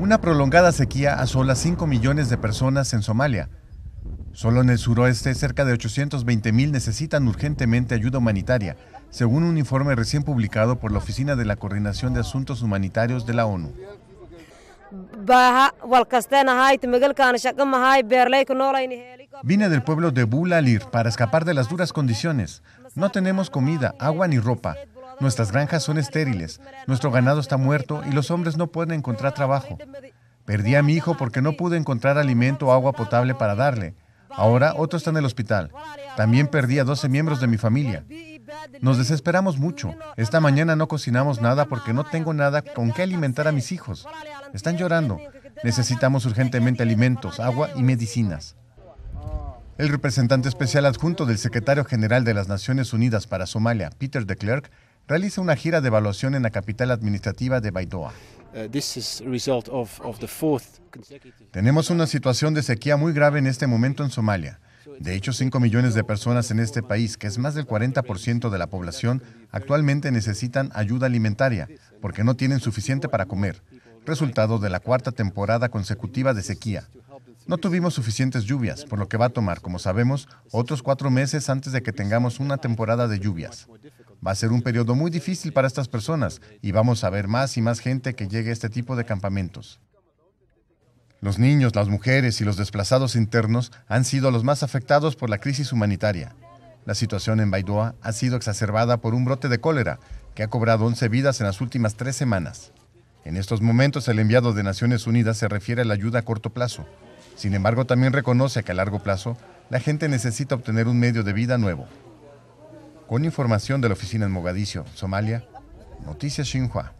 Una prolongada sequía asola 5 millones de personas en Somalia. Solo en el suroeste, cerca de 820 mil necesitan urgentemente ayuda humanitaria, según un informe recién publicado por la Oficina de la Coordinación de Asuntos Humanitarios de la ONU. Vine del pueblo de Bulalir para escapar de las duras condiciones. No tenemos comida, agua ni ropa. Nuestras granjas son estériles, nuestro ganado está muerto y los hombres no pueden encontrar trabajo. Perdí a mi hijo porque no pude encontrar alimento o agua potable para darle. Ahora otro está en el hospital. También perdí a 12 miembros de mi familia. Nos desesperamos mucho. Esta mañana no cocinamos nada porque no tengo nada con qué alimentar a mis hijos. Están llorando. Necesitamos urgentemente alimentos, agua y medicinas. El representante especial adjunto del secretario general de las Naciones Unidas para Somalia, Peter de Klerk, realiza una gira de evaluación en la capital administrativa de Baidoa. Tenemos una situación de sequía muy grave en este momento en Somalia. De hecho, 5 millones de personas en este país, que es más del 40% de la población, actualmente necesitan ayuda alimentaria porque no tienen suficiente para comer, resultado de la cuarta temporada consecutiva de sequía. No tuvimos suficientes lluvias, por lo que va a tomar, como sabemos, otros cuatro meses antes de que tengamos una temporada de lluvias. Va a ser un periodo muy difícil para estas personas y vamos a ver más y más gente que llegue a este tipo de campamentos. Los niños, las mujeres y los desplazados internos han sido los más afectados por la crisis humanitaria. La situación en Baidoa ha sido exacerbada por un brote de cólera que ha cobrado 11 vidas en las últimas tres semanas. En estos momentos el enviado de Naciones Unidas se refiere a la ayuda a corto plazo. Sin embargo, también reconoce que a largo plazo la gente necesita obtener un medio de vida nuevo. Con información de la oficina en Mogadiscio, Somalia, Noticias Xinhua.